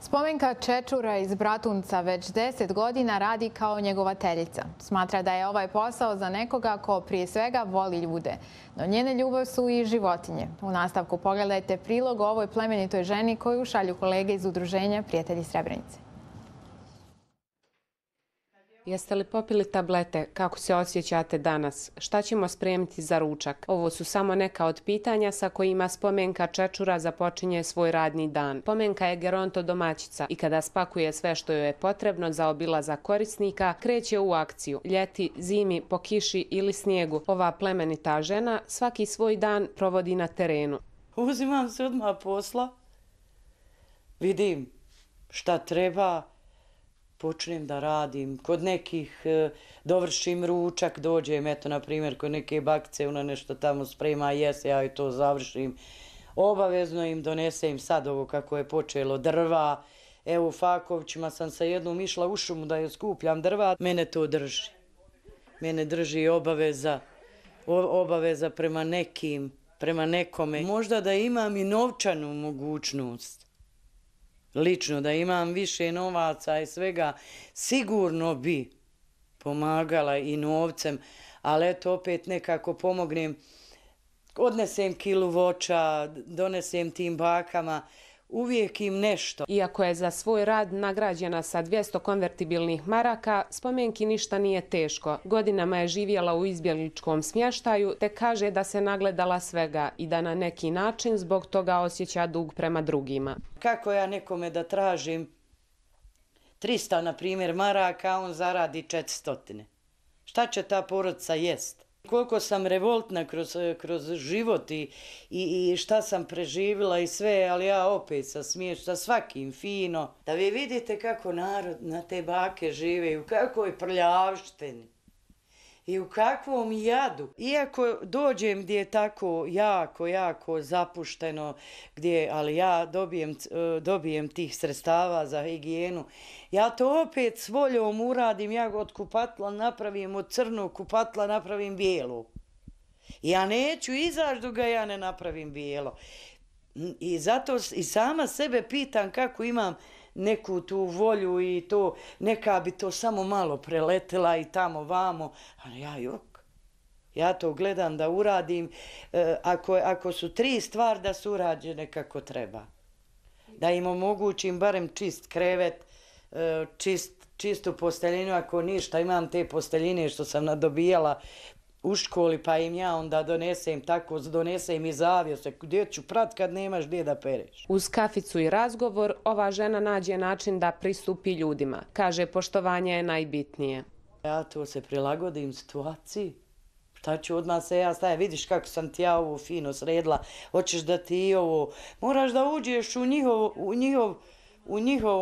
Spomenka Čečura iz Bratunca već 10 godina radi kao njegova njegovateljica. Smatra da je ovaj posao za nekoga ko prije svega voli ljude. No njene ljubav su i životinje. U nastavku pogledajte prilog o ovoj plemenitoj ženi koju šalju kolege iz Udruženja Prijatelji Srebrenice. Jeste li popili tablete? Kako se osjećate danas? Šta ćemo spremiti za ručak? Ovo su samo neka od pitanja sa kojima spomenka Čečura započinje svoj radni dan. Spomenka je geronto domaćica i kada spakuje sve što joj je potrebno za obila korisnika, kreće u akciju. Ljeti, zimi, po kiši ili snijegu, ova plemenita žena svaki svoj dan provodi na terenu. Uzimam se odmah posla, vidim šta treba, počnem da radim, kod nekih e, dovršim ručak, dođem, eto, na primjer, kod neke bakce, ona nešto tamo sprema, jes, ja i to završim. Obavezno im donesem sad ovo kako je počelo drva, evo u Fakovićima sam sa jednom išla u šumu da joj skupljam drva, mene to drži. Mene drži obaveza, obaveza prema nekim, prema nekome. Možda da imam i novčanu mogućnost, lično da imam više novaca i svega, sigurno bi pomagala i novcem, ali eto opet nekako pomognem, odnesem kilu voća, donesem tim bakama, uvijek im nešto. Iako je za svoj rad nagrađena sa 200 konvertibilnih maraka, spomenki ništa nije teško. Godinama je živjela u izbjeličkom smještaju, te kaže da se nagledala svega i da na neki način zbog toga osjeća dug prema drugima. Kako ja nekome da tražim 300, na primjer, maraka, on zaradi 400. Šta će ta porodca jesti? koliko sam revoltna kroz, e, kroz život i, i, i šta sam preživila i sve, ali ja opet sa sa svakim fino. Da vi vidite kako narod na te bake žive i u kakvoj prljavštini i u kakvom jadu. Iako dođem gdje je tako jako, jako zapušteno, gdje, ali ja dobijem, e, dobijem tih sredstava za higijenu, ja to opet s voljom uradim, ja od kupatla napravim, od crno kupatla napravim bijelu. Ja neću izaći dok ga ja ne napravim bijelo. I zato i sama sebe pitan kako imam neku tu volju i to, neka bi to samo malo preletela i tamo vamo, ali ja jok. Ja to gledam da uradim, e, ako ako su tri stvar da su urađene kako treba. Da im omogućim barem čist krevet, e, čist, čistu posteljinu, ako ništa imam te posteljine što sam nadobijala u školi pa im ja onda donesem tako, donesem i zavijose. Gdje ću prat kad nemaš gdje da pereš? Uz kaficu i razgovor ova žena nađe način da pristupi ljudima. Kaže, poštovanje je najbitnije. Ja to se prilagodim situaciji. Šta ću odmah se ja staje, vidiš kako sam ti ja ovo fino sredla, hoćeš da ti ovo, moraš da uđeš u njihov, u njihov, u njihov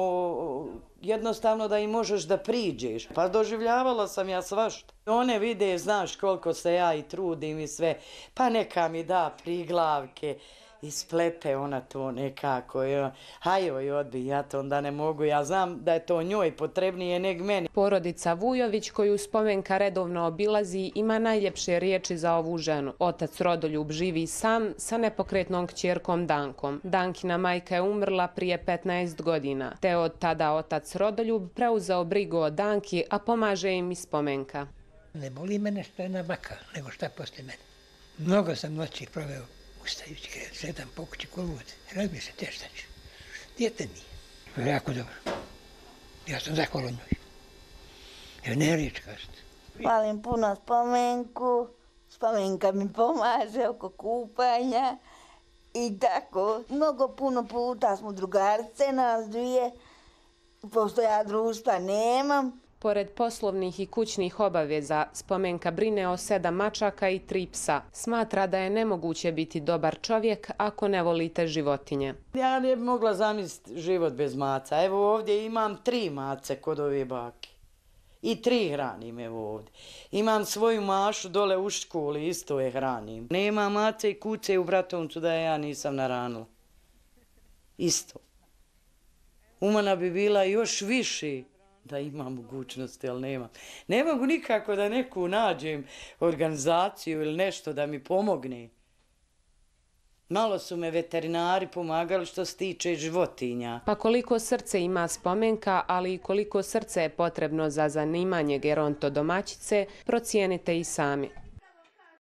jednostavno da i možeš da priđeš. Pa doživljavala sam ja svašta. One vide, znaš koliko se ja i trudim i sve, pa neka mi da priglavke isplete ona to nekako. Hajoj, odbi, ja to onda ne mogu. Ja znam da je to njoj potrebnije neg meni. Porodica Vujović, koju spomenka redovno obilazi, ima najljepše riječi za ovu ženu. Otac Rodoljub živi sam sa nepokretnom kćerkom Dankom. Dankina majka je umrla prije 15 godina. Te od tada otac Rodoljub preuzao brigu o Danki, a pomaže im i spomenka. Ne boli mene što je na baka, nego šta posle mene. Mnogo sam noći proveo ustajući, sedam po kući, ko vod, razmi se te šta ću. Dijete nije. Je jako dobro. Ja sam zahvalo njoj. Jer ne riječ kažete. Hvalim puno spomenku. Spomenka mi pomaže oko kupanja. I tako, mnogo puno puta smo drugarce nas dvije. Postoja društva nemam, Pored poslovnih i kućnih obaveza, spomenka brine o sedam mačaka i tri psa. Smatra da je nemoguće biti dobar čovjek ako ne volite životinje. Ja ne bi mogla zamisliti život bez maca. Evo ovdje imam tri mace kod ove bake. I tri hranim evo ovdje. Imam svoju mašu dole u školi, isto je hranim. Nema mace i kuce u bratovcu da ja nisam naranila. Isto. Umana bi bila još više da ima mogućnosti, ali nema. Ne mogu nikako da neku nađem organizaciju ili nešto da mi pomogne. Malo su me veterinari pomagali što se tiče životinja. Pa koliko srce ima spomenka, ali i koliko srce je potrebno za zanimanje gerontodomaćice, procijenite i sami.